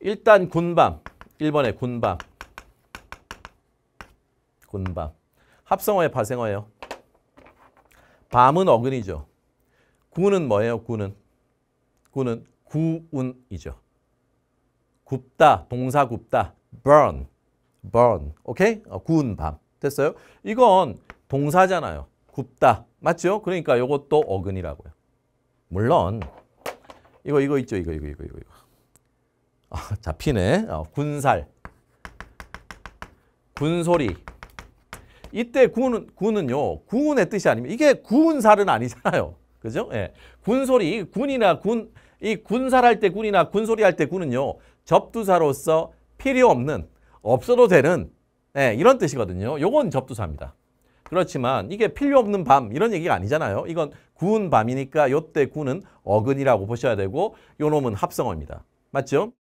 일단 군밤. 1번에 군밤. 군밤. 합성어에 파생어예요. 밤은 어근이죠. 군은 뭐예요? 군은. 군은 구운이죠. 굽다, 동사 굽다. burn, burn. 오케이? 어, 구운 밤. 됐어요? 이건 동사잖아요. 굽다. 맞죠? 그러니까 이것도 어근이라고요. 물론 이거 이거 있죠. 이거 이거 이거 이거. 아, 자, 피네. 어, 군살. 군소리. 이때 군은, 군은요, 군의 뜻이 아니면 이게 군살은 아니잖아요. 그죠? 예. 군소리, 군이나 군, 이 군살할 때 군이나 군소리 할 때 군은요, 접두사로서 필요 없는, 없어도 되는, 예, 이런 뜻이거든요. 요건 접두사입니다. 그렇지만 이게 필요 없는 밤 이런 얘기가 아니잖아요. 이건 군 밤이니까 요때 군은 어근이라고 보셔야 되고 요 놈은 합성어입니다. 맞죠?